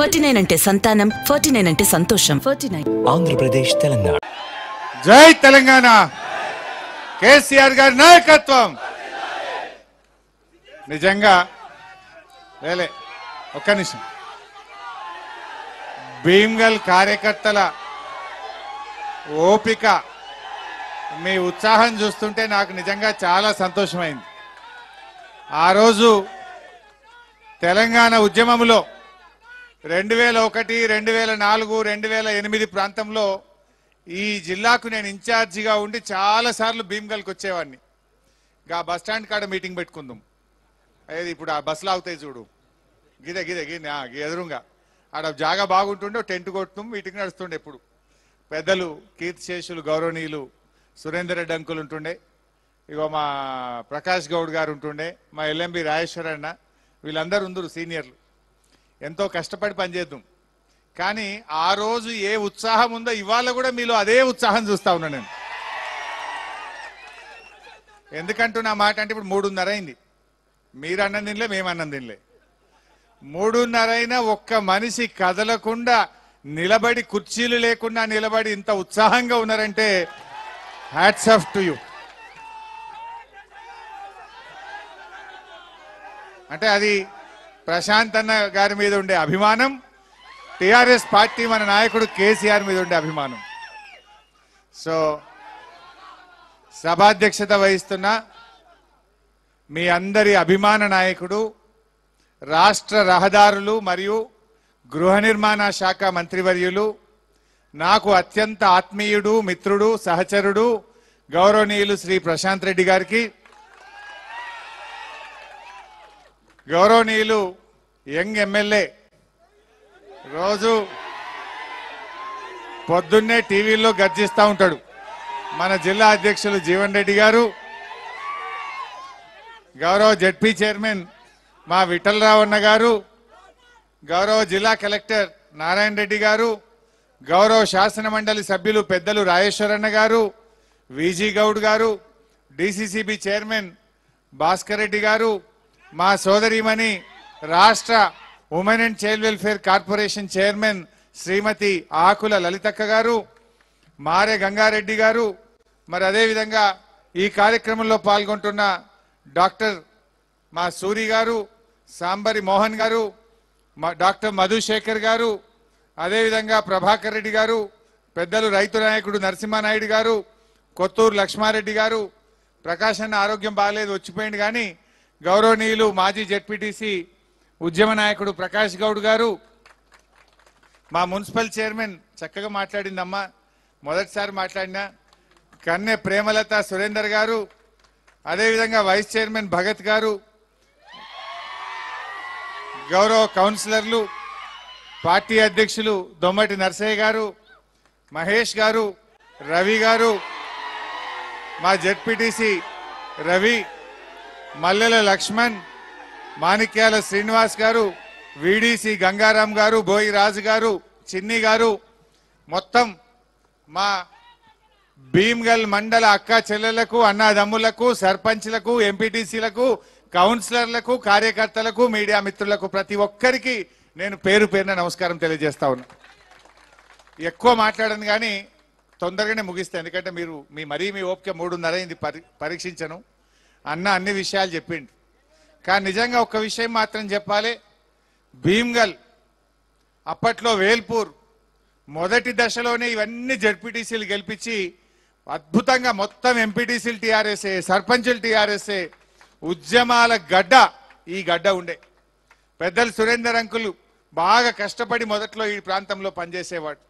forty nine అంటే సంతానం forty nine అంటే సంతోషం ఫార్టీ నైన్ ఆంధ్రప్రదేశ్ తెలంగాణ జై తెలంగాణ కేసీఆర్ గారి నాయకత్వం నిజంగా లేలే ఒక్క నిమిషం భీమ్గల్ కార్యకర్తల ఓపిక మీ ఉత్సాహం చూస్తుంటే నాకు నిజంగా చాలా సంతోషమైంది ఆ రోజు తెలంగాణ ఉద్యమంలో రెండు వేల ఒకటి రెండు వేల నాలుగు రెండు వేల ఎనిమిది ప్రాంతంలో ఈ జిల్లాకు నేను ఇన్ఛార్జిగా ఉండి చాలాసార్లు భీమ్గల్కి వచ్చేవాడిని ఇంకా బస్ స్టాండ్ కాడ మీటింగ్ పెట్టుకుందాం అది ఇప్పుడు ఆ బస్సులు ఆగుతాయి చూడు గిదే గిదే గిదే ఎదురుగా ఆడ జాగా బాగుంటుండే టెంట్ కొట్టుతాం మీటింగ్ నడుస్తుండే ఎప్పుడు పెద్దలు కీర్తిశేషులు గౌరవనీయులు సురేందర్ రెడ్డి అంకులు ఉంటుండే ఇగో మా ప్రకాష్ గౌడ్ గారు ఉంటుండే మా ఎల్ఎంబి రాజేశ్వరన్న వీళ్ళందరూ ఉందరు సీనియర్లు ఎంతో కష్టపడి పనిచేద్దాం కానీ ఆ రోజు ఏ ఉత్సాహం ఉందో ఇవాళ కూడా మీలో అదే ఉత్సాహం చూస్తా ఉన్నా నేను ఎందుకంటూ నా మాట అంటే ఇప్పుడు మూడున్నర అయింది మీరు అన్నం తినలే మేము అన్నం తినలే మూడున్నర అయినా ఒక్క మనిషి కదలకుండా నిలబడి కుర్చీలు లేకుండా నిలబడి ఇంత ఉత్సాహంగా ఉన్నారంటే హ్యాట్స్ ఆఫ్ టు యూ అంటే అది ప్రశాంత్ అన్న గారి మీద ఉండే అభిమానం టిఆర్ఎస్ పార్టీ మన నాయకుడు కేసీఆర్ మీద ఉండే అభిమానం సో సభాధ్యక్షత వహిస్తున్న మీ అందరి అభిమాన నాయకుడు రాష్ట్ర రహదారులు మరియు గృహ నిర్మాణ శాఖ మంత్రివర్యులు నాకు అత్యంత ఆత్మీయుడు మిత్రుడు సహచరుడు గౌరవనీయులు శ్రీ ప్రశాంత్ రెడ్డి గారికి గౌరవనీయులు యంగ్ ఎమ్మెల్యే రోజు పొద్దున్నే టీవీల్లో గర్జిస్తూ ఉంటాడు మన జిల్లా అధ్యక్షులు జీవన్ రెడ్డి గారు గౌరవ జడ్పీ చైర్మన్ మా విఠలరావన్న గారు గౌరవ జిల్లా కలెక్టర్ నారాయణ రెడ్డి గారు గౌరవ శాసన మండలి సభ్యులు పెద్దలు రాజేశ్వరన్న గారు విజీ గౌడ్ గారు డిసిసిబి చైర్మన్ భాస్కర్ రెడ్డి గారు మా సోదరిమణి రాష్ట్ర women and child welfare corporation chairman Shrimati Akula లలితక్క గారు మారే గంగారెడ్డి గారు మరి అదేవిధంగా ఈ కార్యక్రమంలో పాల్గొంటున్న డాక్టర్ మా సూరి గారు సాంబరి మోహన్ గారు డాక్టర్ మధుశేఖర్ గారు అదేవిధంగా ప్రభాకర్ రెడ్డి గారు పెద్దలు రైతు నాయకుడు నరసింహానాయుడు గారు కొత్తూరు లక్ష్మారెడ్డి గారు ప్రకాశ్ ఆరోగ్యం బాగాలేదు వచ్చిపోయింది కానీ గౌరవనీయులు మాజీ జెడ్పీటీసీ ఉద్యమ నాయకుడు ప్రకాష్ గౌడ్ గారు మా మున్సిపల్ చైర్మన్ చక్కగా మాట్లాడిందమ్మా మొదటిసారి మాట్లాడిన కన్నె ప్రేమలత సురేందర్ గారు అదేవిధంగా వైస్ చైర్మన్ భగత్ గారు గౌరవ కౌన్సిలర్లు పార్టీ అధ్యక్షులు దొమ్మటి నర్సయ్య గారు మహేష్ గారు రవి గారు మా జెడ్పీటీసీ రవి మల్లెల లక్ష్మణ్ మాణిక్యాల శ్రీనివాస్ గారు విడిసి గంగారాం గారు బోయి రాజు గారు చిన్ని గారు మొత్తం మా భీమ్గల్ మండల అక్క చెల్లెలకు అన్నదమ్ములకు సర్పంచ్లకు ఎంపీటీసీలకు కౌన్సిలర్లకు కార్యకర్తలకు మీడియా మిత్రులకు ప్రతి ఒక్కరికి నేను పేరు పేరున నమస్కారం తెలియజేస్తా ఉన్నా ఎక్కువ మాట్లాడను కానీ తొందరగానే ముగిస్తాను ఎందుకంటే మీరు మీ మరీ మీ ఓపిక మూడున్నర ఇది పరీక్షించను అన్న అన్ని విషయాలు చెప్పిండు కానీ నిజంగా ఒక విషయం మాత్రం చెప్పాలి భీమ్గల్ అప్పట్లో వేల్పూర్ మొదటి దశలోనే ఇవన్నీ జడ్పీటీసీలు గెలిపించి అద్భుతంగా మొత్తం ఎంపీటీసీలు టీఆర్ఎస్ఏ సర్పంచులు టీఆర్ఎస్ఏ ఉద్యమాల గడ్డ ఈ గడ్డ ఉండే పెద్దలు సురేందర్ అంకులు బాగా కష్టపడి మొదట్లో ఈ ప్రాంతంలో పనిచేసేవాడు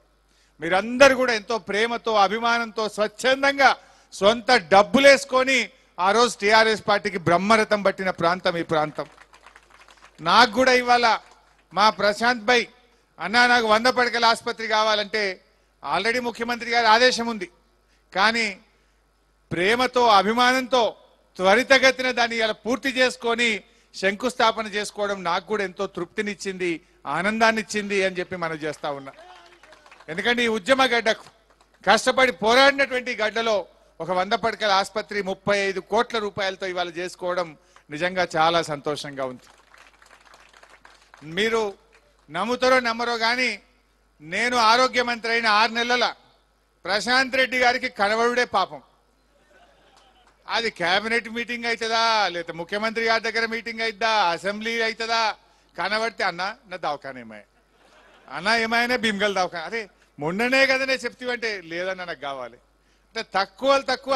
మీరందరూ కూడా ఎంతో ప్రేమతో అభిమానంతో స్వచ్ఛందంగా సొంత డబ్బులేసుకొని ఆ రోజు టీఆర్ఎస్ పార్టీకి బ్రహ్మరథం పట్టిన ప్రాంతం ఈ ప్రాంతం నాకు కూడా ఇవాళ మా ప్రశాంత్ భాయ్ అన్నా నాకు వంద పడకల ఆసుపత్రి కావాలంటే ఆల్రెడీ ముఖ్యమంత్రి గారి ఆదేశం ఉంది కానీ ప్రేమతో అభిమానంతో త్వరితగతిన దాన్ని ఇలా పూర్తి చేసుకొని శంకుస్థాపన చేసుకోవడం నాకు కూడా ఎంతో తృప్తినిచ్చింది ఆనందాన్నిచ్చింది అని చెప్పి మనం చేస్తా ఉన్నా ఎందుకంటే ఈ ఉద్యమ గడ్డకు కష్టపడి పోరాడినటువంటి గడ్డలో ఒక వంద పడకల ఆసుపత్రి ముప్పై ఐదు కోట్ల రూపాయలతో ఇవాళ చేసుకోవడం నిజంగా చాలా సంతోషంగా ఉంది మీరు నమ్ముతారో నమ్మరో కానీ నేను ఆరోగ్య మంత్రి అయిన ఆరు నెలల ప్రశాంత్ రెడ్డి గారికి కనబడుడే పాపం అది కేబినెట్ మీటింగ్ అవుతుందా లేదా ముఖ్యమంత్రి గారి దగ్గర మీటింగ్ అవుతుందా అసెంబ్లీ అవుతుందా కనబడితే అన్న నా దవాఖాన ఏమాయ అన్న ఏమాయనే భీమ్గల్ దవాఖాన అదే మొన్ననే కదనే చెప్తావంటే లేదన్న నాకు కావాలి తక్కువ తక్కువ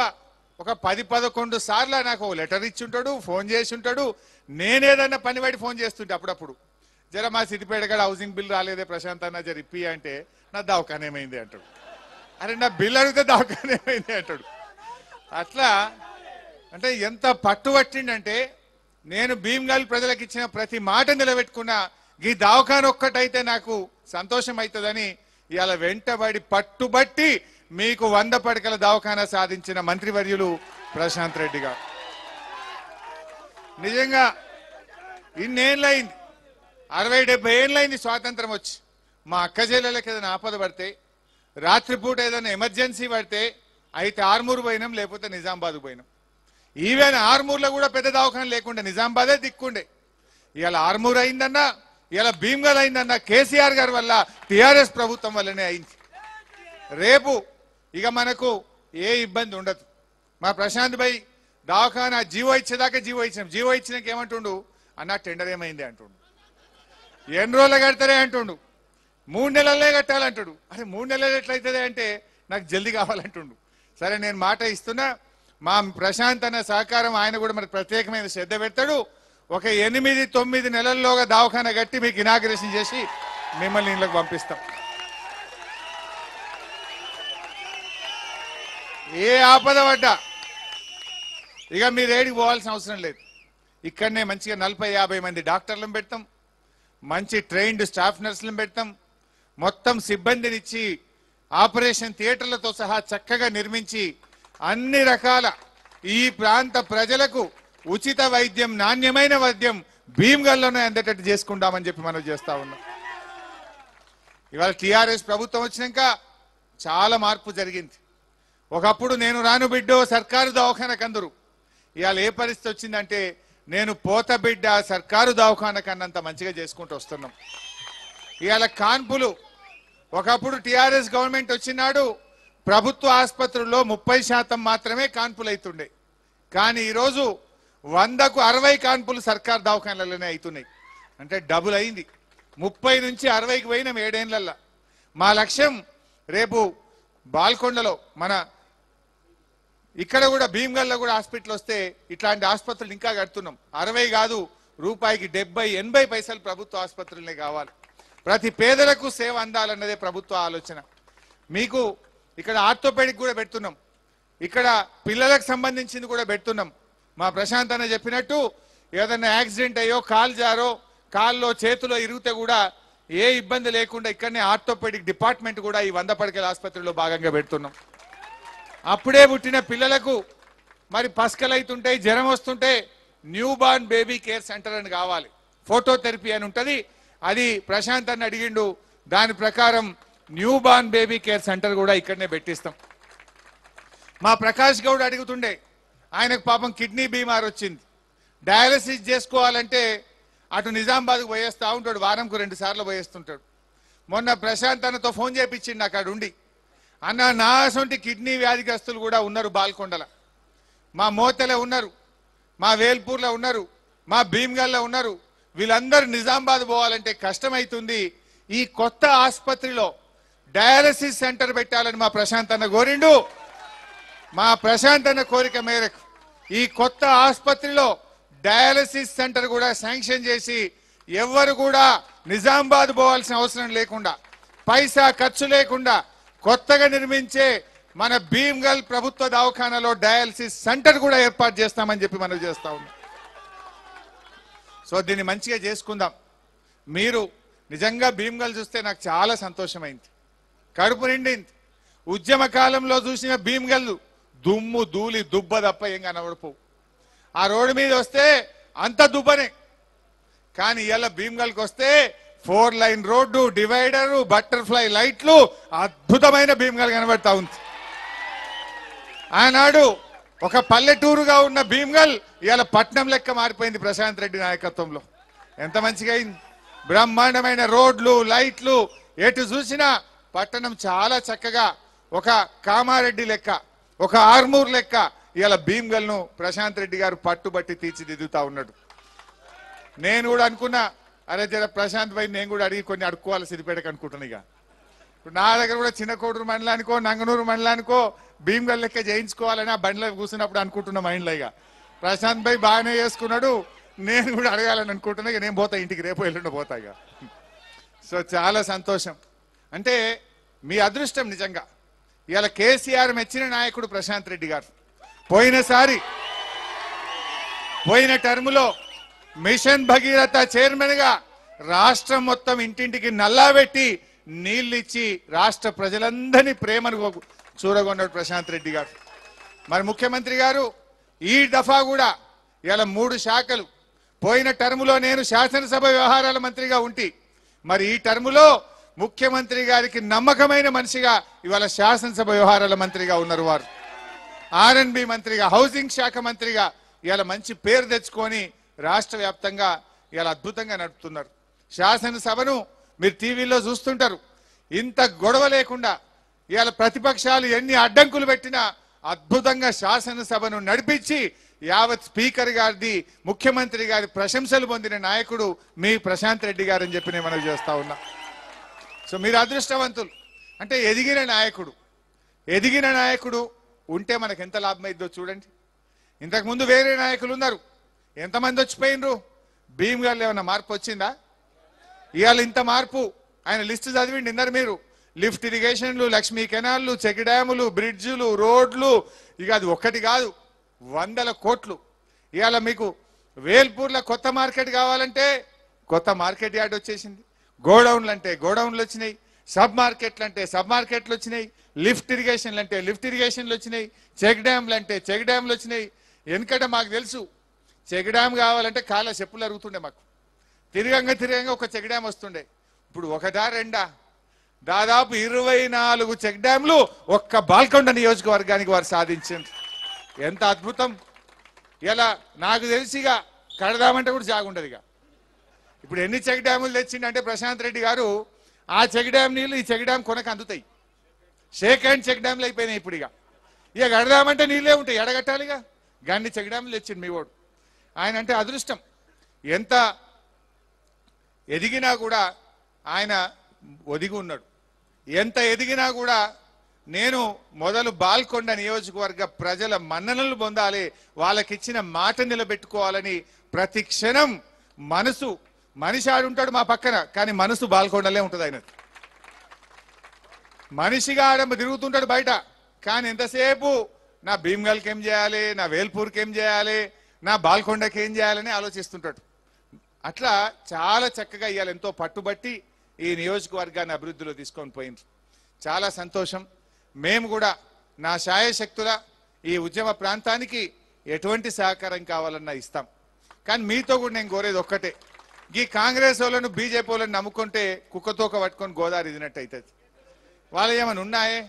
ఒక పది పదకొండు సార్లు నాకు లెటర్ ఇచ్చి ఉంటాడు ఫోన్ చేసి ఉంటాడు నేనేదన్నా పని పడి ఫోన్ చేస్తుంటే అప్పుడప్పుడు జర మా గడ హౌసింగ్ బిల్ రాలేదే ప్రశాంత్ అన్న జర ఇప్పి అంటే నా దవాఖానేమైంది అంటాడు అరే నా బిల్ అడిగితే దవాఖానేమైంది అంటాడు అట్లా అంటే ఎంత పట్టుబట్టిండంటే నేను భీమ్గల్ ప్రజలకు ఇచ్చిన ప్రతి మాట నిలబెట్టుకున్న ఈ దవాఖాన ఒక్కటైతే నాకు సంతోషం అవుతుందని ఇవాళ వెంటబడి పట్టుబట్టి మీకు వంద పడకల దవాఖానా సాధించిన మంత్రివర్యులు ప్రశాంత్ రెడ్డి గారు నిజంగా ఇన్నేళ్ళైంది అరవై డెబ్బై ఏళ్ళైంది స్వాతంత్రం వచ్చి మా అక్క చెల్లెళ్ళకి ఏదైనా ఆపద పడితే రాత్రిపూట ఏదైనా ఎమర్జెన్సీ పడితే అయితే ఆర్మూరు పోయినాం లేకపోతే నిజామాబాద్ పోయినాం ఈవెన్ ఆర్మూర్లో కూడా పెద్ద దవాఖాన లేకుండా నిజామాబాదే దిక్కుండే ఇవాళ ఆర్మూర్ అయిందన్నా ఇలా భీమ్గల్ అయిందన్నా కేసీఆర్ గారి వల్ల టీఆర్ఎస్ ప్రభుత్వం వల్లనే అయింది రేపు ఇక మనకు ఏ ఇబ్బంది ఉండదు మా ప్రశాంత్ భాయ్ దవాఖానా జీవో ఇచ్చేదాకా జీవో ఇచ్చినాం జీవో ఇచ్చినాక ఏమంటుండు అన్న టెండర్ ఏమైంది అంటుండు ఎన్ని రోజులు కడతారే అంటుండు మూడు నెలలే కట్టాలంటుడు అరే మూడు నెలలు ఎట్లయితుంది అంటే నాకు జల్దీ కావాలంటుండు సరే నేను మాట ఇస్తున్నా మా ప్రశాంత్ అన్న సహకారం ఆయన కూడా మరి ప్రత్యేకమైన శ్రద్ధ పెడతాడు ఒక ఎనిమిది తొమ్మిది నెలల్లోగా దవాఖాన కట్టి మీకు ఇనాగ్రేషన్ చేసి మిమ్మల్ని ఇంట్లోకి పంపిస్తాం ఏ ఆపద పడ్డా ఇక మీ రేడికి పోవాల్సిన అవసరం లేదు ఇక్కడనే మంచిగా నలభై యాభై మంది డాక్టర్లను పెడతాం మంచి ట్రైన్డ్ స్టాఫ్ నర్సులను పెడతాం మొత్తం సిబ్బందినిచ్చి ఆపరేషన్ థియేటర్లతో సహా చక్కగా నిర్మించి అన్ని రకాల ఈ ప్రాంత ప్రజలకు ఉచిత వైద్యం నాణ్యమైన వైద్యం భీమ్గల్లోనే అందేటట్టు చేసుకుంటామని చెప్పి మనం చేస్తా ఉన్నాం ఇవాళ టీఆర్ఎస్ ప్రభుత్వం వచ్చినాక చాలా మార్పు జరిగింది ఒకప్పుడు నేను రాను బిడ్డో సర్కారు దవాఖానకు అందరు ఇవాళ ఏ పరిస్థితి వచ్చిందంటే నేను పోత బిడ్డ సర్కారు దవాఖానకు అన్నంత మంచిగా చేసుకుంటూ వస్తున్నాం ఇవాళ కాన్పులు ఒకప్పుడు టీఆర్ఎస్ గవర్నమెంట్ వచ్చినాడు ప్రభుత్వ ఆసుపత్రుల్లో ముప్పై శాతం మాత్రమే కాన్పులు అవుతుండే కానీ ఈరోజు వందకు అరవై కాన్పులు సర్కార్ దవాఖానలోనే అవుతున్నాయి అంటే డబుల్ అయింది ముప్పై నుంచి అరవైకి పోయినాం ఏడేళ్ళల్లో మా లక్ష్యం రేపు బాల్కొండలో మన ఇక్కడ కూడా భీమ్గల్లో కూడా హాస్పిటల్ వస్తే ఇట్లాంటి ఆసుపత్రులు ఇంకా కడుతున్నాం అరవై కాదు రూపాయికి డెబ్బై ఎనభై పైసలు ప్రభుత్వ ఆసుపత్రులనే కావాలి ప్రతి పేదలకు సేవ అందాలన్నదే ప్రభుత్వ ఆలోచన మీకు ఇక్కడ ఆర్థోపెడిక్ కూడా పెడుతున్నాం ఇక్కడ పిల్లలకు సంబంధించింది కూడా పెడుతున్నాం మా ప్రశాంత్ అన్న చెప్పినట్టు ఏదైనా యాక్సిడెంట్ అయ్యో కాలు జారో కాల్లో చేతిలో ఇరిగితే కూడా ఏ ఇబ్బంది లేకుండా ఇక్కడనే ఆర్థోపెడిక్ డిపార్ట్మెంట్ కూడా ఈ వంద పడకల ఆసుపత్రిలో భాగంగా పెడుతున్నాం అప్పుడే పుట్టిన పిల్లలకు మరి పసకలైతుంటాయి జ్వరం వస్తుంటే newborn baby care centre అని కావాలి ఫోటోథెరపీ అని ఉంటుంది అది ప్రశాంత్ అని అడిగిండు దాని ప్రకారం newborn baby care centre కూడా ఇక్కడనే పెట్టిస్తాం మా ప్రకాష్ గౌడ్ అడుగుతుండే ఆయనకు పాపం కిడ్నీ బీమార్ వచ్చింది డయాలసిస్ చేసుకోవాలంటే అటు నిజామాబాద్కు పోయేస్తూ ఉంటాడు వారంకు రెండు సార్లు పోయేస్తుంటాడు మొన్న ప్రశాంత్ అన్నతో ఫోన్ చేయించింది నాకు అక్కడ ఉండి అన్న నాసొంటి కిడ్నీ వ్యాధిగ్రస్తులు కూడా ఉన్నారు బాల్కొండల మా మోతలే ఉన్నారు మా వేల్పూర్లో ఉన్నారు మా భీమ్గల్లో ఉన్నారు వీళ్ళందరూ నిజామాబాద్ పోవాలంటే కష్టమవుతుంది ఈ కొత్త ఆసుపత్రిలో డయాలసిస్ సెంటర్ పెట్టాలని మా ప్రశాంత్ అన్న కోరిండు మా ప్రశాంత్ అన్న కోరిక మేరకు ఈ కొత్త ఆసుపత్రిలో డయాలసిస్ సెంటర్ కూడా శాంక్షన్ చేసి ఎవ్వరు కూడా నిజామాబాద్ పోవాల్సిన అవసరం లేకుండా పైసా ఖర్చు లేకుండా కొత్తగా నిర్మించే మన భీమ్గల్ ప్రభుత్వ దవాఖానాలో డయాలసిస్ సెంటర్ కూడా ఏర్పాటు చేస్తామని చెప్పి మనం చేస్తా ఉన్నాం సో దీన్ని మంచిగా చేసుకుందాం మీరు నిజంగా భీమ్గల్ చూస్తే నాకు చాలా సంతోషమైంది కడుపు నిండింది ఉద్యమ కాలంలో చూసిన భీమ్గల్ దుమ్ము ధూళి దుబ్బ తప్ప ఏం కనబడుపు ఆ రోడ్డు మీద వస్తే అంత దుబ్బనే కానీ ఇలా భీమ్గల్కి వస్తే four lane road divider butterfly లైట్లు అద్భుతమైన భీమ్గల్ కనబడతా ఉంది ఆనాడు ఒక పల్లెటూరుగా ఉన్న భీమ్గల్ ఇవాళ పట్నం లెక్క మారిపోయింది ప్రశాంత్ రెడ్డి నాయకత్వంలో ఎంత మంచిగా అయింది బ్రహ్మాండమైన రోడ్లు లైట్లు ఎటు చూసినా పట్టణం చాలా చక్కగా ఒక కామారెడ్డి లెక్క ఒక ఆర్మూర్ లెక్క ఇవాళ భీమ్గల్ను ప్రశాంత్ రెడ్డి గారు పట్టుబట్టి తీర్చిదిద్దుతా ఉన్నాడు నేను కూడా అనుకున్నా అరే జర ప్రశాంత్ భాయ్ నేను కూడా అడిగి కొన్ని అడుక్కోవాలి సిరిపేటకు అనుకుంటున్నా ఇక ఇప్పుడు నా దగ్గర కూడా చిన్న కోటూరు మండలానికో నంగనూరు మండలానికో భీమ్గల్ లెక్క చేయించుకోవాలని ఆ బండిలో కూర్చున్నప్పుడు అనుకుంటున్నా మైండ్లో ఇక ప్రశాంత్ భాయ్ బాగానే చేసుకున్నాడు నేను కూడా అడగాలని అనుకుంటున్నా నేను పోతా ఇంటికి రేపు ఎల్లుండి పోతా ఇక సో చాలా సంతోషం అంటే మీ అదృష్టం నిజంగా ఇవాళ కేసీఆర్ మెచ్చిన నాయకుడు ప్రశాంత్ రెడ్డి గారు పోయినసారి పోయిన టర్ములో మిషన్ భగీరథ చైర్మన్ గా రాష్ట్రం మొత్తం ఇంటింటికి నల్లాబెట్టి నీళ్ళిచ్చి రాష్ట్ర ప్రజలందరినీ ప్రేమను చూరగొన్నాడు ప్రశాంత్ రెడ్డి గారు మరి ముఖ్యమంత్రి గారు ఈ దఫా కూడా ఇలా మూడు శాఖలు పోయిన టర్ములో నేను శాసనసభ వ్యవహారాల మంత్రిగా ఉంటి మరి ఈ టర్ములో ముఖ్యమంత్రి గారికి నమ్మకమైన మనిషిగా ఇవాళ శాసనసభ వ్యవహారాల మంత్రిగా ఉన్నారు వారు ఆర్ఎన్బి మంత్రిగా హౌసింగ్ శాఖ మంత్రిగా ఇవాళ మంచి పేరు తెచ్చుకొని రాష్ట్ర వ్యాప్తంగా ఇలా అద్భుతంగా నడుపుతున్నారు శాసనసభను మీరు టీవీలో చూస్తుంటారు ఇంత గొడవ లేకుండా ఇవాళ ప్రతిపక్షాలు ఎన్ని అడ్డంకులు పెట్టినా అద్భుతంగా శాసనసభను నడిపించి యావత్ స్పీకర్ గారిది ముఖ్యమంత్రి గారి ప్రశంసలు పొందిన నాయకుడు మీ ప్రశాంత్ రెడ్డి గారు అని చెప్పి నేను మనవి చేస్తా ఉన్నా సో మీరు అదృష్టవంతులు అంటే ఎదిగిన నాయకుడు ఎదిగిన నాయకుడు ఉంటే మనకు ఎంత లాభం అవుతుందో చూడండి ఇంతకుముందు వేరే నాయకులు ఉన్నారు ఎంతమంది వచ్చిపోయినరు భీమ్ గారు ఏమైనా మార్పు వచ్చిందా ఇవాళ ఇంత మార్పు ఆయన లిస్ట్ చదివిండి ఇందరు మీరు లిఫ్ట్ ఇరిగేషన్లు లక్ష్మీ కెనాల్లు చెక్ డ్యాములు బ్రిడ్జులు రోడ్లు ఇక అది ఒక్కటి కాదు వందల కోట్లు ఇవాళ మీకు వేల్పూర్లో కొత్త మార్కెట్ కావాలంటే కొత్త మార్కెట్ యార్డ్ వచ్చేసింది గోడౌన్లు అంటే గోడౌన్లు వచ్చినాయి సబ్ మార్కెట్లు అంటే సబ్ మార్కెట్లు వచ్చినాయి లిఫ్ట్ ఇరిగేషన్లు అంటే లిఫ్ట్ ఇరిగేషన్లు వచ్చినాయి చెక్ డ్యామ్లు అంటే చెక్ డ్యామ్లు వచ్చినాయి ఎందుకంటే మాకు తెలుసు చెగడాం కావాలంటే కాళ్ళ చెప్పులు అరుగుతుండే మాకు తిరిగంగా తిరిగంగా ఒక చెక్ డ్యామ్ వస్తుండే ఇప్పుడు ఒకటా రెండా దాదాపు ఇరవై నాలుగు చెక్ డ్యామ్లు ఒక్క బాల్కొండ నియోజకవర్గానికి వారు సాధించారు ఎంత అద్భుతం ఇలా నాకు తెలిసిగా కడదామంటే కూడా జాగుండదు ఇక ఇప్పుడు ఎన్ని చెక్ డ్యాములు అంటే ప్రశాంత్ రెడ్డి గారు ఆ చెక్ డ్యామ్ నీళ్ళు ఈ చెక్ డ్యామ్ కొనకు అందుతాయి షేక్ హ్యాండ్ చెక్ డ్యామ్లు అయిపోయినాయి ఇప్పుడు ఇక ఇక కడదామంటే నీళ్ళే ఉంటాయి ఎడగట్టాలిగా గాన్ని చెక్ డ్యాములు తెచ్చిండు మీ వాడు ఆయన అంటే అదృష్టం ఎంత ఎదిగినా కూడా ఆయన ఒదిగి ఉన్నాడు ఎంత ఎదిగినా కూడా నేను మొదలు బాల్కొండ నియోజకవర్గ ప్రజల మన్ననలు పొందాలి వాళ్ళకిచ్చిన మాట నిలబెట్టుకోవాలని ప్రతి క్షణం మనసు మనిషి ఆడుంటాడు మా పక్కన కానీ మనసు బాల్కొండలే ఉంటుంది ఆయన మనిషిగా ఆడ తిరుగుతుంటాడు బయట కానీ ఎంతసేపు నా భీమ్గల్కి ఏం చేయాలి నా వేల్పూర్కి ఏం చేయాలి నా బాల్కొండకి ఏం చేయాలని ఆలోచిస్తుంటాడు అట్లా చాలా చక్కగా ఇవాళ ఎంతో పట్టుబట్టి ఈ నియోజకవర్గాన్ని అభివృద్ధిలో తీసుకొని పోయింది చాలా సంతోషం మేము కూడా నా శాయశక్తుల ఈ ఉద్యమ ప్రాంతానికి ఎటువంటి సహకారం కావాలన్నా ఇస్తాం కానీ మీతో కూడా నేను కోరేది ఒక్కటే ఈ కాంగ్రెస్ వాళ్ళను బీజేపీ వాళ్ళని నమ్ముకుంటే కుక్కతోక పట్టుకొని గోదావరి ఇదినట్టు అవుతుంది వాళ్ళు ఏమైనా ఉన్నాయే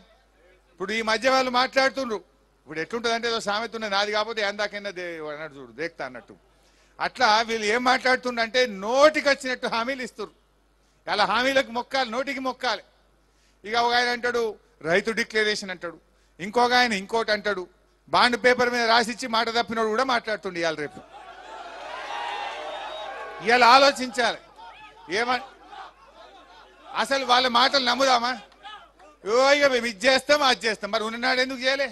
ఇప్పుడు ఈ మధ్య వాళ్ళు మాట్లాడుతుండ్రు ఇప్పుడు ఎట్లుంటుంది అంటే ఏదో సామెత ఉన్నది నాది కాకపోతే ఏం దాకైనా అన్నట్టు చూడు దేక్తా అన్నట్టు అట్లా వీళ్ళు ఏం మాట్లాడుతుండంటే నోటికి వచ్చినట్టు హామీలు ఇస్తారు అలా హామీలకు మొక్కాలి నోటికి మొక్కాలి ఇక ఒక ఆయన అంటాడు రైతు డిక్లరేషన్ అంటాడు ఇంకొక ఆయన ఇంకోటి అంటాడు బాండ్ పేపర్ మీద రాసిచ్చి మాట తప్పినోడు కూడా మాట్లాడుతుండే ఇవాళ రేపు ఇవాళ ఆలోచించాలి ఏమ అసలు వాళ్ళ మాటలు నమ్ముదామా ఇక మేము ఇది చేస్తాం అది చేస్తాం మరి ఉన్ననాడు ఎందుకు చేయలే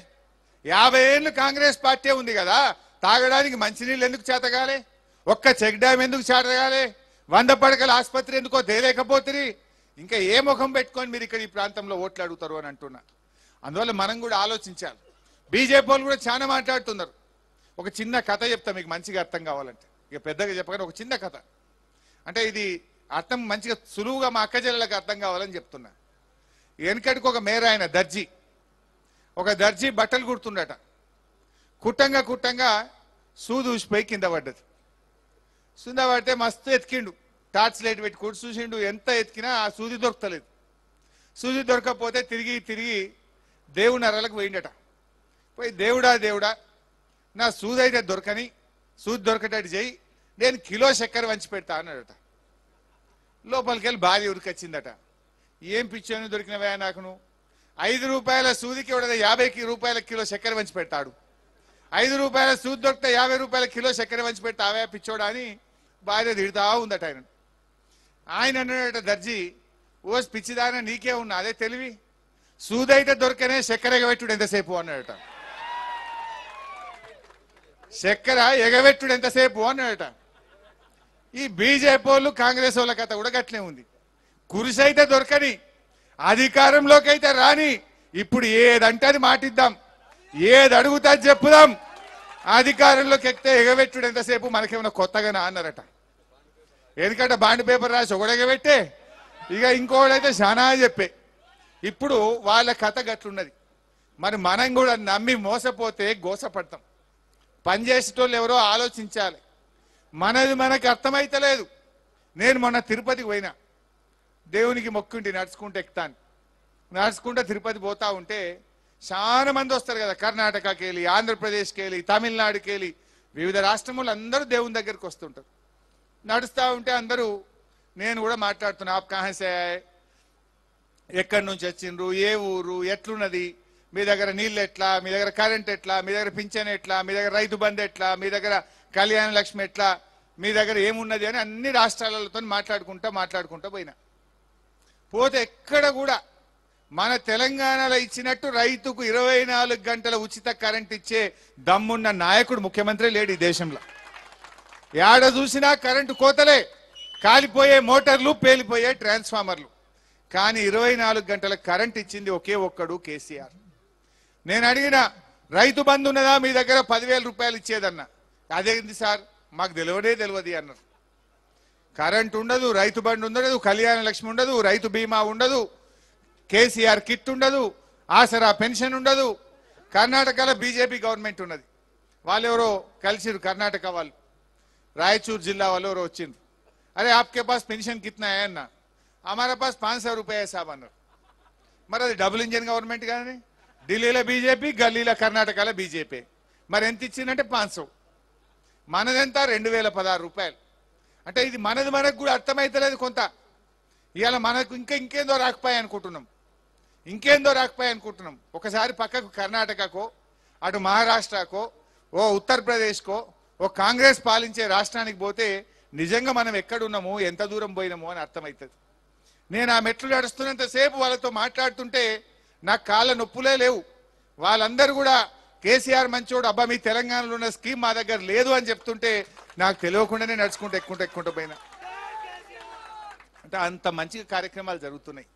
యాభై ఏళ్ళు కాంగ్రెస్ పార్టీ ఉంది కదా తాగడానికి మంచినీళ్ళు ఎందుకు చేతగాలి ఒక్క చెక్ డ్యామ్ ఎందుకు చేతగాలి వంద పడకల ఆసుపత్రి ఎందుకో తేలేకపోతుంది ఇంకా ఏ ముఖం పెట్టుకొని మీరు ఇక్కడ ఈ ప్రాంతంలో ఓట్లు అడుగుతారు అని అంటున్నా అందువల్ల మనం కూడా ఆలోచించాలి బీజేపీ వాళ్ళు కూడా చాలా మాట్లాడుతున్నారు ఒక చిన్న కథ చెప్తా మీకు మంచిగా అర్థం కావాలంటే ఇక పెద్దగా చెప్పగానే ఒక చిన్న కథ అంటే ఇది అర్థం మంచిగా సులువుగా మా అక్క అర్థం కావాలని చెప్తున్నా వెనకటికి ఒక మేర ఆయన దర్జీ ఒక దర్జీ బట్టలు కుడుతుండట కుట్టంగా కుట్టంగా ఊసిపోయి కింద పడ్డది కింద పడితే మస్తు ఎతికిండు టార్చ్ లైట్ పెట్టి కూడి చూసిండు ఎంత ఎతికినా ఆ సూది దొరకలేదు సూది దొరకకపోతే తిరిగి తిరిగి దేవుని అరలకు పోయిండట పోయి దేవుడా దేవుడా నా సూది అయితే దొరకని సూది దొరకటట్టు చేయి నేను కిలో చక్కెర వంచి పెడతా అన్నాడట లోపలికి వెళ్ళి భార్య ఉరికొచ్చిందట ఏం పిచ్చోని దొరికినవా నాకును ఐదు రూపాయల సూదికి వాడు యాభై రూపాయల కిలో చక్కెర వంచి పెట్టాడు ఐదు రూపాయల సూది దొరికితే యాభై రూపాయల కిలో చక్కెర వంచి పెడతావే పిచ్చోడా అని భార్య తిడతా ఉందట ఆయన ఆయన అన్నాడట దర్జీ ఓ పిచ్చిదాన నీకే ఉన్నా అదే తెలివి సూదైతే దొరికనే చక్కెర ఎగబెట్టుడు ఎంతసేపు అన్నాడట చక్కెర ఎగబెట్టుడు ఎంతసేపు అన్నాడట ఈ బీజేపీ వాళ్ళు కాంగ్రెస్ వాళ్ళ కథ కూడా గట్లే ఉంది కురిసైతే దొరకని అధికారంలోకి అయితే రాని ఇప్పుడు ఏదంటే అది మాటిద్దాం ఏది అడుగుతా చెప్పుదాం అధికారంలోకి ఎక్కితే ఎగబెట్టుడు ఎంతసేపు మనకేమైనా కొత్తగానే అన్నారట ఎందుకంటే బాండ్ పేపర్ రాసి ఒకడు ఎగబెట్టే ఇక ఇంకోడైతే చాలా చెప్పే ఇప్పుడు వాళ్ళ కథ గట్లున్నది మరి మనం కూడా నమ్మి మోసపోతే గోసపడతాం పనిచేసేటోళ్ళు ఎవరో ఆలోచించాలి మనది మనకు అర్థమైతలేదు నేను మొన్న తిరుపతికి పోయినా దేవునికి మొక్కుండి నడుచుకుంటూ ఎక్కుతాను నడుచుకుంటూ తిరుపతి పోతా ఉంటే చాలా మంది వస్తారు కదా కర్ణాటకకి వెళ్ళి ఆంధ్రప్రదేశ్కి వెళ్ళి తమిళనాడుకి వెళ్ళి వివిధ రాష్ట్రములు అందరూ దేవుని దగ్గరికి వస్తుంటారు నడుస్తూ ఉంటే అందరూ నేను కూడా మాట్లాడుతున్నా ఆప్ ఎక్కడి నుంచి వచ్చిండ్రు ఏ ఊరు ఎట్లున్నది మీ దగ్గర నీళ్ళు ఎట్లా మీ దగ్గర కరెంట్ ఎట్లా మీ దగ్గర పింఛన్ ఎట్లా మీ దగ్గర రైతు బంధు ఎట్లా మీ దగ్గర కళ్యాణ లక్ష్మి ఎట్లా మీ దగ్గర ఏమున్నది అని అన్ని రాష్ట్రాలతో మాట్లాడుకుంటా మాట్లాడుకుంటా పోయినా పోతే ఎక్కడ కూడా మన తెలంగాణలో ఇచ్చినట్టు రైతుకు ఇరవై నాలుగు గంటల ఉచిత కరెంట్ ఇచ్చే దమ్మున్న నాయకుడు ముఖ్యమంత్రి లేడు ఈ దేశంలో ఏడ చూసినా కరెంటు కోతలే కాలిపోయే మోటార్లు పేలిపోయే ట్రాన్స్ఫార్మర్లు కానీ ఇరవై గంటల కరెంట్ ఇచ్చింది ఒకే ఒక్కడు కేసీఆర్ నేను అడిగిన రైతు బంధు ఉన్నదా మీ దగ్గర పదివేల రూపాయలు ఇచ్చేదన్నా అదేంది సార్ మాకు తెలియనే తెలియదు అన్నారు కరెంట్ ఉండదు రైతు బండి ఉండదు కళ్యాణ లక్ష్మి ఉండదు రైతు బీమా ఉండదు కేసీఆర్ కిట్ ఉండదు ఆసరా పెన్షన్ ఉండదు కర్ణాటకలో బీజేపీ గవర్నమెంట్ ఉన్నది వాళ్ళెవరో కలిసిరు కర్ణాటక వాళ్ళు రాయచూర్ జిల్లా వాళ్ళు ఎవరో వచ్చింది అరే ఆప్కే పాస్ పెన్షన్ కిత్నా అన్న అమారా పాస్ పాంచ్ సార్ రూపాయ సాబ్ అన్నారు మరి అది డబుల్ ఇంజన్ గవర్నమెంట్ కానీ ఢిల్లీలో బీజేపీ గల్లీలో కర్ణాటకలో బీజేపీ మరి ఎంత ఇచ్చిందంటే పాంచ్ మనదెంత రెండు వేల పదహారు రూపాయలు అంటే ఇది మనది మనకు కూడా అర్థమైతలేదు కొంత ఇవాళ మనకు ఇంకా ఇంకేందో రాకపోయి అనుకుంటున్నాం ఇంకేందో రాకపోయాయి అనుకుంటున్నాం ఒకసారి పక్కకు కర్ణాటకకో అటు మహారాష్ట్రకో ఓ ఉత్తరప్రదేశ్కో ఓ కాంగ్రెస్ పాలించే రాష్ట్రానికి పోతే నిజంగా మనం ఎక్కడున్నాము ఎంత దూరం పోయినాము అని అర్థమవుతుంది నేను ఆ మెట్లు నడుస్తున్నంతసేపు వాళ్ళతో మాట్లాడుతుంటే నాకు కాళ్ళ నొప్పులే లేవు వాళ్ళందరూ కూడా కేసీఆర్ మంచోడు అబ్బా మీ తెలంగాణలో ఉన్న స్కీమ్ మా దగ్గర లేదు అని చెప్తుంటే నాకు తెలియకుండానే నడుచుకుంటూ ఎక్కుంటూ ఎక్కుంటూ పోయినా అంటే అంత మంచి కార్యక్రమాలు జరుగుతున్నాయి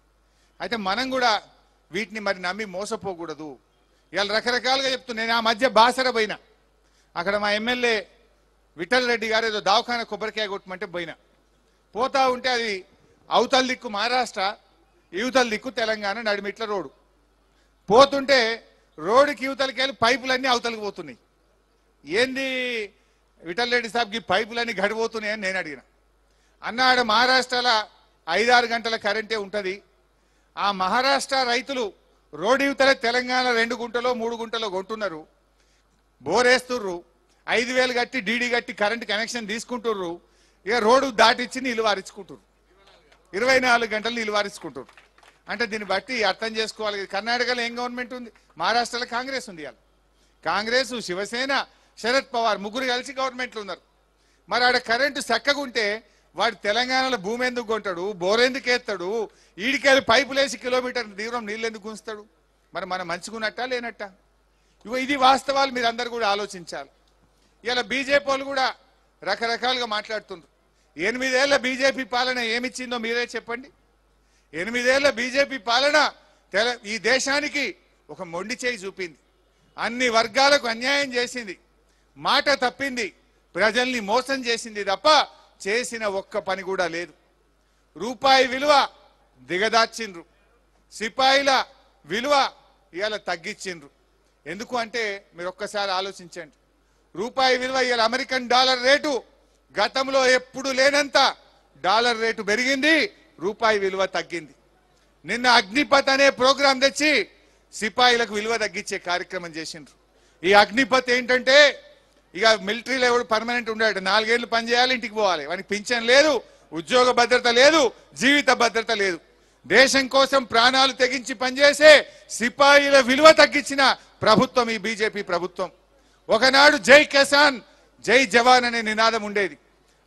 అయితే మనం కూడా వీటిని మరి నమ్మి మోసపోకూడదు ఇవాళ రకరకాలుగా చెప్తున్నా నేను ఆ మధ్య బాసర పోయినా అక్కడ మా ఎమ్మెల్యే విఠల్ రెడ్డి గారు ఏదో దావఖాన కొబ్బరికాయ కొట్టమంటే పోయినా పోతా ఉంటే అది అవతల దిక్కు మహారాష్ట్ర యువతల దిక్కు తెలంగాణ నడిమిట్ల రోడ్డు పోతుంటే రోడ్డుకి యువతలకి వెళ్ళి పైపులన్నీ అవతలకి పోతున్నాయి ఏంది విఠల్ రెడ్డి సాబ్కి పైపులన్నీ గడిపోతున్నాయని నేను అడిగిన అన్నాడు మహారాష్ట్రలో ఐదారు గంటల కరెంటే ఉంటుంది ఆ మహారాష్ట్ర రైతులు రోడ్డు తెలంగాణ రెండు గుంటలో మూడు గుంటలో కొంటున్నారు బోరేస్తుర్రు ఐదు వేలు కట్టి డీడీ కట్టి కరెంటు కనెక్షన్ తీసుకుంటుర్రు ఇక రోడ్డు దాటిచ్చి నీళ్ళు వారించుకుంటుర్రు ఇరవై నాలుగు గంటలు నీళ్ళు వారించుకుంటుర్రు అంటే దీన్ని బట్టి అర్థం చేసుకోవాలి కర్ణాటకలో ఏం గవర్నమెంట్ ఉంది మహారాష్ట్రలో కాంగ్రెస్ ఉంది కాంగ్రెస్ శివసేన శరద్ పవార్ ముగ్గురు కలిసి గవర్నమెంట్లు ఉన్నారు మరి ఆడ కరెంటు ఉంటే వాడు తెలంగాణలో భూమి ఎందుకు కొంటాడు బోరెందుకు ఎత్తాడు ఈడికెళ్ళి పైపులేసి కిలోమీటర్ దూరం నీళ్ళు ఎందుకు ఉంచుతాడు మరి మనం మంచుకున్నట్టా లేనట్ట ఇవ ఇది వాస్తవాలు మీరు అందరు కూడా ఆలోచించాలి ఇలా బీజేపీ వాళ్ళు కూడా రకరకాలుగా మాట్లాడుతున్నారు ఎనిమిదేళ్ల బీజేపీ పాలన ఏమిచ్చిందో మీరే చెప్పండి ఎనిమిదేళ్ల బీజేపీ పాలన తెల ఈ దేశానికి ఒక మొండి చేయి చూపింది అన్ని వర్గాలకు అన్యాయం చేసింది మాట తప్పింది ప్రజల్ని మోసం చేసింది తప్ప చేసిన ఒక్క పని కూడా లేదు రూపాయి విలువ దిగదార్చిండ్రు సిపాయిల విలువ ఇవాళ తగ్గించిండ్రు ఎందుకు అంటే మీరు ఒక్కసారి ఆలోచించండి రూపాయి విలువ ఇవాళ అమెరికన్ డాలర్ రేటు గతంలో ఎప్పుడు లేనంత డాలర్ రేటు పెరిగింది రూపాయి విలువ తగ్గింది నిన్న అగ్నిపథ్ అనే ప్రోగ్రాం తెచ్చి సిపాయిలకు విలువ తగ్గించే కార్యక్రమం చేసిండ్రు ఈ అగ్నిపథ్ ఏంటంటే ఇక మిలిటరీలో ఎవడు పర్మనెంట్ ఉండాడు నాలుగేళ్లు పనిచేయాలి ఇంటికి పోవాలి వానికి పింఛన్ లేదు ఉద్యోగ భద్రత లేదు జీవిత భద్రత లేదు దేశం కోసం ప్రాణాలు తెగించి పనిచేసే సిపాయిల విలువ తగ్గించిన ప్రభుత్వం ఈ బీజేపీ ప్రభుత్వం ఒకనాడు జై కిసాన్ జై జవాన్ అనే నినాదం ఉండేది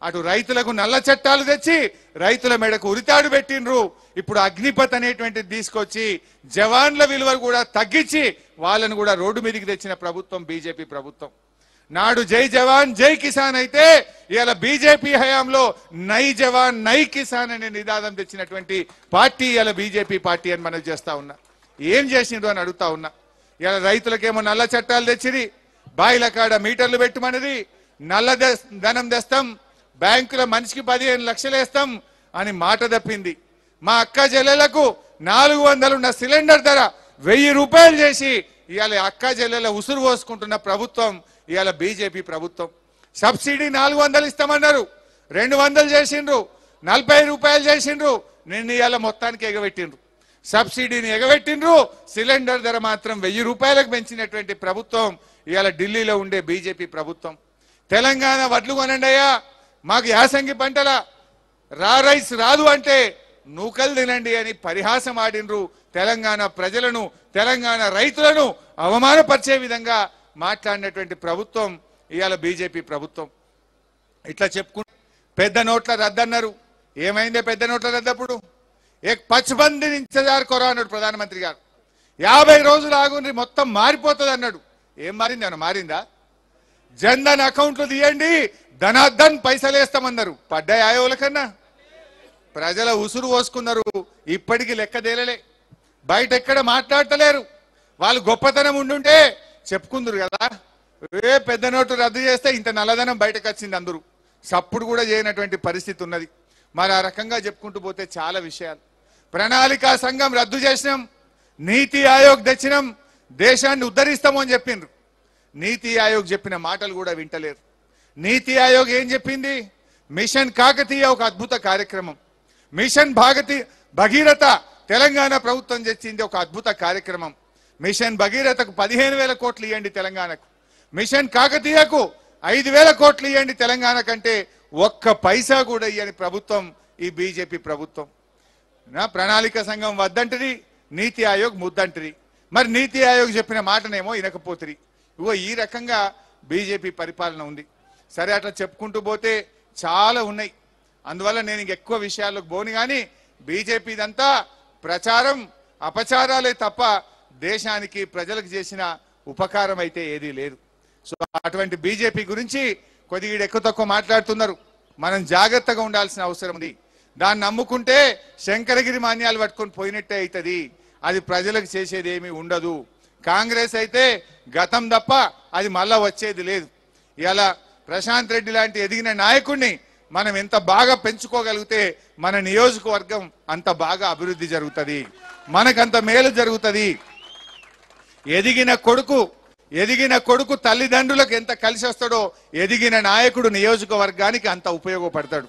అటు రైతులకు నల్ల చట్టాలు తెచ్చి రైతుల మెడకు ఉరితాడు పెట్టినరు ఇప్పుడు అగ్నిపత్ అనేటువంటిది తీసుకొచ్చి జవాన్ల విలువలు కూడా తగ్గించి వాళ్ళను కూడా రోడ్డు మీదకి తెచ్చిన ప్రభుత్వం బీజేపీ ప్రభుత్వం నాడు జై జవాన్ జై కిసాన్ అయితే ఇవాళ బీజేపీ హయాంలో నై జవాన్ నై కిసాన్ అనే నినాదం తెచ్చినటువంటి పార్టీ ఇవాళ బీజేపీ పార్టీ అని మనం చేస్తా ఉన్నా ఏం చేసిండ్రు అని అడుగుతా ఉన్నా ఇవాళ రైతులకేమో నల్ల చట్టాలు తెచ్చిరి బాయిల కాడ మీటర్లు పెట్టమనిది నల్ల ధనం తెస్తాం బ్యాంకుల మనిషికి పదిహేను లక్షలు వేస్తాం అని మాట తప్పింది మా అక్క చెల్లెలకు నాలుగు వందలున్న సిలిండర్ ధర వెయ్యి రూపాయలు చేసి ఇవాళ అక్క చెల్లెల ఉసురు పోసుకుంటున్న ప్రభుత్వం ఇవాళ బీజేపీ ప్రభుత్వం సబ్సిడీ నాలుగు వందలు ఇస్తామన్నారు రెండు వందలు చేసిండ్రు నలభై రూపాయలు చేసిండ్రు నిన్న ఇవాళ మొత్తానికి ఎగబెట్టిండ్రు సబ్సిడీని ఎగబెట్టిండ్రు సిలిండర్ ధర మాత్రం వెయ్యి రూపాయలకు పెంచినటువంటి ప్రభుత్వం ఇవాళ ఢిల్లీలో ఉండే బీజేపీ ప్రభుత్వం తెలంగాణ వడ్లు కొనండి అయ్యా మాకు యాసంగి పంటల రా రైస్ రాదు అంటే నూకలు తినండి అని పరిహాసం ఆడినరు తెలంగాణ ప్రజలను తెలంగాణ రైతులను అవమానపరిచే విధంగా మాట్లాడినటువంటి ప్రభుత్వం ఇవాళ బీజేపీ ప్రభుత్వం ఇట్లా చెప్పుకు పెద్ద నోట్ల రద్దన్నారు ఏమైందే పెద్ద నోట్ల రద్దప్పుడు ఏ పచ్చబంది ఇంతజారు కొర అన్నాడు ప్రధానమంత్రి గారు యాభై రోజులు ఆగుండ్రి మొత్తం మారిపోతుంది అన్నాడు ఏం మారింది అన్న మారిందా జన్ధన్ అకౌంట్లు తీయండి ధనార్థన్ పైసలు వేస్తామన్నారు పడ్డాయి ఆయోల కన్నా ప్రజల ఉసురు పోసుకున్నారు ఇప్పటికీ లెక్క తేలలే బయట ఎక్కడ మాట్లాడటలేరు వాళ్ళు గొప్పతనం ఉండుంటే చెప్పుకుందరు కదా ఏ పెద్ద నోటు రద్దు చేస్తే ఇంత నల్లధనం బయటకు వచ్చింది అందరూ సప్పుడు కూడా చేయనటువంటి పరిస్థితి ఉన్నది మరి ఆ రకంగా చెప్పుకుంటూ పోతే చాలా విషయాలు ప్రణాళికా సంఘం రద్దు చేసినాం నీతి ఆయోగ్ తెచ్చినాం దేశాన్ని ఉద్ధరిస్తాము అని చెప్పిండ్రు నీతి ఆయోగ్ చెప్పిన మాటలు కూడా వింటలేరు నీతి ఆయోగ్ ఏం చెప్పింది మిషన్ కాకతీయ ఒక అద్భుత కార్యక్రమం మిషన్ భాగతి భగీరథ తెలంగాణ ప్రభుత్వం తెచ్చింది ఒక అద్భుత కార్యక్రమం మిషన్ భగీరథకు పదిహేను వేల కోట్లు ఇవ్వండి తెలంగాణకు మిషన్ కాకతీయకు ఐదు వేల కోట్లు ఇవ్వండి తెలంగాణ కంటే ఒక్క పైసా కూడా ఇవ్వని ప్రభుత్వం ఈ బీజేపీ ప్రభుత్వం నా ప్రణాళిక సంఘం వద్దంటది నీతి ఆయోగ్ ముద్దంటది మరి నీతి ఆయోగ్ చెప్పిన మాటనేమో వినకపోతుంది ఇగో ఈ రకంగా బీజేపీ పరిపాలన ఉంది సరే అట్లా చెప్పుకుంటూ పోతే చాలా ఉన్నాయి అందువల్ల నేను ఇంక ఎక్కువ విషయాల్లోకి పోను కానీ బీజేపీదంతా ప్రచారం అపచారాలే తప్ప దేశానికి ప్రజలకు చేసిన ఉపకారం అయితే ఏదీ లేదు సో అటువంటి బీజేపీ గురించి కొద్దిగా ఎక్కువ తక్కువ మాట్లాడుతున్నారు మనం జాగ్రత్తగా ఉండాల్సిన అవసరం ఉంది దాన్ని నమ్ముకుంటే శంకరగిరి మాన్యాలు పట్టుకొని పోయినట్టే అవుతుంది అది ప్రజలకు చేసేది ఏమీ ఉండదు కాంగ్రెస్ అయితే గతం తప్ప అది మళ్ళా వచ్చేది లేదు ఇలా ప్రశాంత్ రెడ్డి లాంటి ఎదిగిన నాయకుడిని మనం ఎంత బాగా పెంచుకోగలిగితే మన నియోజకవర్గం అంత బాగా అభివృద్ధి జరుగుతుంది మనకంత మేలు జరుగుతుంది ఎదిగిన కొడుకు ఎదిగిన కొడుకు తల్లిదండ్రులకు ఎంత కలిసి వస్తాడో ఎదిగిన నాయకుడు నియోజకవర్గానికి అంత ఉపయోగపడతాడు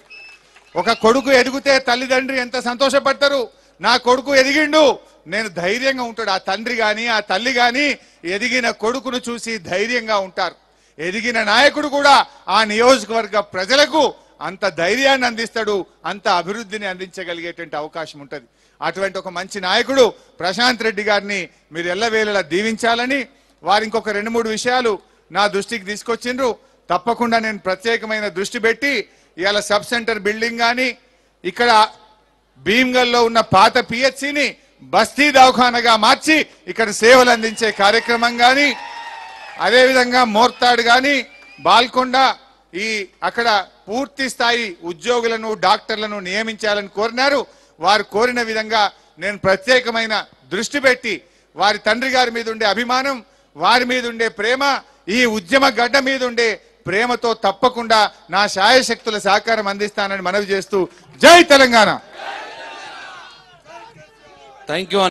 ఒక కొడుకు ఎదిగితే తల్లిదండ్రి ఎంత సంతోషపడతారు నా కొడుకు ఎదిగిండు నేను ధైర్యంగా ఉంటాడు ఆ తండ్రి కానీ ఆ తల్లి కానీ ఎదిగిన కొడుకును చూసి ధైర్యంగా ఉంటారు ఎదిగిన నాయకుడు కూడా ఆ నియోజకవర్గ ప్రజలకు అంత ధైర్యాన్ని అందిస్తాడు అంత అభివృద్ధిని అందించగలిగేటువంటి అవకాశం ఉంటుంది అటువంటి ఒక మంచి నాయకుడు ప్రశాంత్ రెడ్డి గారిని మీరు ఎల్లవేళలా దీవించాలని వారు ఇంకొక రెండు మూడు విషయాలు నా దృష్టికి తీసుకొచ్చిండ్రు తప్పకుండా నేను ప్రత్యేకమైన దృష్టి పెట్టి ఇవాళ సబ్ సెంటర్ బిల్డింగ్ కానీ ఇక్కడ భీమ్గల్లో ఉన్న పాత పిహెచ్సిని బస్తీ దవాఖానగా మార్చి ఇక్కడ సేవలు అందించే కార్యక్రమం కానీ అదేవిధంగా మోర్తాడు కానీ బాల్కొండ ఈ అక్కడ పూర్తి స్థాయి ఉద్యోగులను డాక్టర్లను నియమించాలని కోరినారు వారు కోరిన విధంగా నేను ప్రత్యేకమైన దృష్టి పెట్టి వారి తండ్రి గారి మీద ఉండే అభిమానం వారి మీద ఉండే ప్రేమ ఈ ఉద్యమ గడ్డ మీద ఉండే ప్రేమతో తప్పకుండా నా శాయశక్తుల సహకారం అందిస్తానని మనవి చేస్తూ జై తెలంగాణ థ్యాంక్ యూ